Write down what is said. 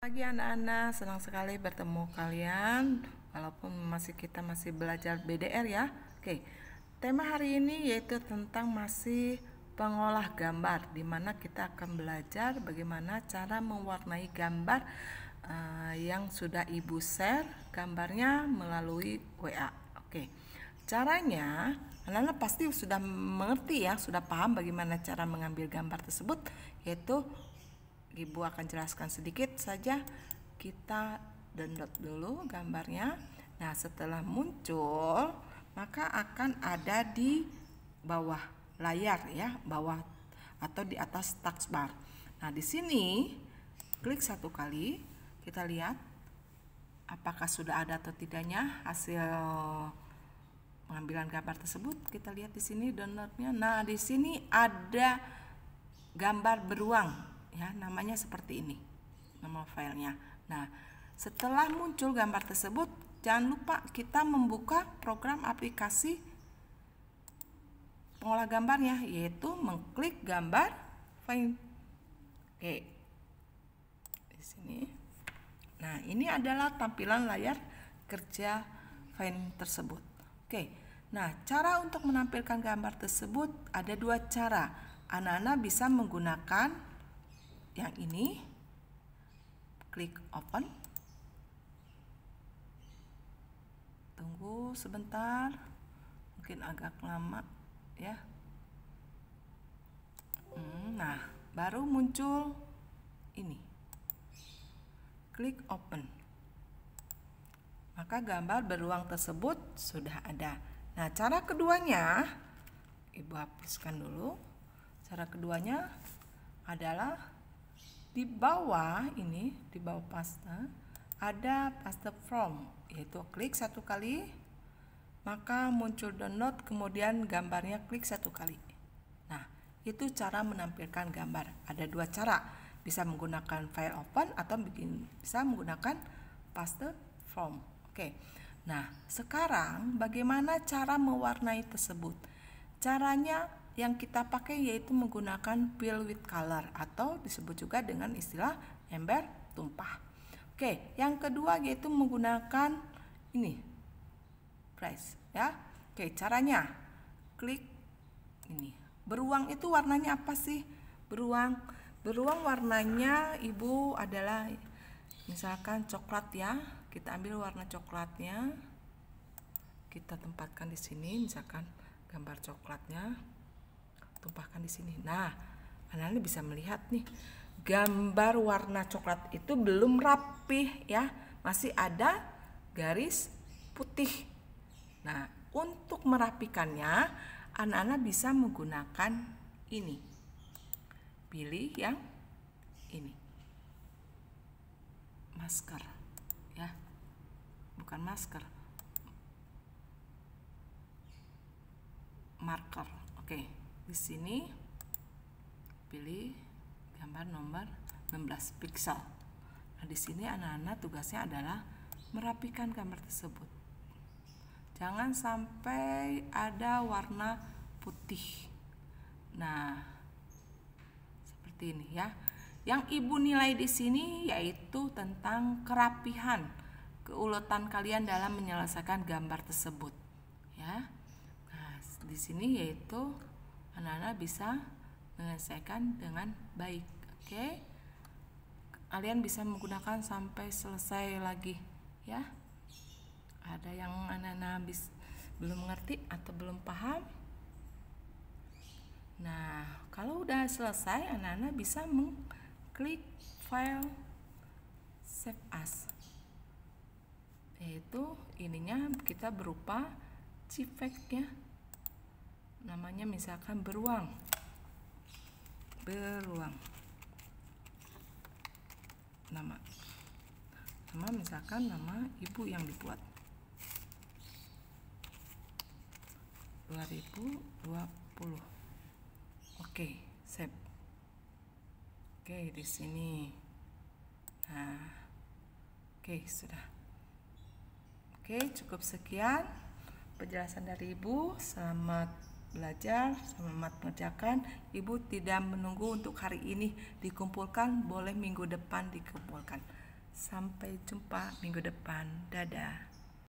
pagi anak-anak, senang sekali bertemu kalian walaupun masih kita masih belajar BDR ya. Oke. Tema hari ini yaitu tentang masih pengolah gambar di mana kita akan belajar bagaimana cara mewarnai gambar uh, yang sudah Ibu share gambarnya melalui WA. Oke. Caranya, anak-anak pasti sudah mengerti ya, sudah paham bagaimana cara mengambil gambar tersebut yaitu Ibu akan jelaskan sedikit saja. Kita download dulu gambarnya. Nah, setelah muncul, maka akan ada di bawah layar ya, bawah atau di atas taskbar. Nah, di sini klik satu kali, kita lihat apakah sudah ada atau tidaknya hasil pengambilan gambar tersebut. Kita lihat di sini downloadnya. Nah, di sini ada gambar beruang ya namanya seperti ini nama filenya nah setelah muncul gambar tersebut jangan lupa kita membuka program aplikasi pengolah gambarnya yaitu mengklik gambar file oke di sini nah ini adalah tampilan layar kerja file tersebut oke nah cara untuk menampilkan gambar tersebut ada dua cara anak-anak bisa menggunakan yang ini klik open tunggu sebentar mungkin agak lama ya hmm, nah baru muncul ini klik open maka gambar beruang tersebut sudah ada nah cara keduanya ibu hapuskan dulu cara keduanya adalah di bawah ini, di bawah pasta, ada paste from, yaitu klik satu kali, maka muncul download, kemudian gambarnya klik satu kali. Nah, itu cara menampilkan gambar. Ada dua cara, bisa menggunakan file open atau bikin, bisa menggunakan paste from. Oke, nah sekarang bagaimana cara mewarnai tersebut? Caranya yang kita pakai yaitu menggunakan fill with color atau disebut juga dengan istilah ember tumpah. Oke, yang kedua yaitu menggunakan ini brush ya. Oke, caranya klik ini. Beruang itu warnanya apa sih? Beruang beruang warnanya Ibu adalah misalkan coklat ya. Kita ambil warna coklatnya. Kita tempatkan di sini misalkan gambar coklatnya tumpahkan di sini. Nah, anak-anak bisa melihat nih gambar warna coklat itu belum rapih ya, masih ada garis putih. Nah, untuk merapikannya, anak-anak bisa menggunakan ini. Pilih yang ini. Masker ya. Bukan masker. Marker. Oke. Okay di sini pilih gambar nomor 16 pixel. Nah, di sini anak-anak tugasnya adalah merapikan gambar tersebut. Jangan sampai ada warna putih. Nah, seperti ini ya. Yang ibu nilai di sini yaitu tentang kerapihan, keuletan kalian dalam menyelesaikan gambar tersebut. Ya, nah di sini yaitu anak-anak bisa menyelesaikan dengan baik. Oke, okay? kalian bisa menggunakan sampai selesai lagi, ya. Ada yang anak-anak bis belum mengerti atau belum paham. Nah, kalau udah selesai, anak-anak bisa mengklik file save as. Yaitu ininya kita berupa cipeknya namanya misalkan beruang beruang nama nama misalkan nama ibu yang dibuat 2020 oke save oke di sini nah oke sudah oke cukup sekian penjelasan dari ibu selamat belajar sama mengerjakan ibu tidak menunggu untuk hari ini dikumpulkan boleh minggu depan dikumpulkan sampai jumpa minggu depan dadah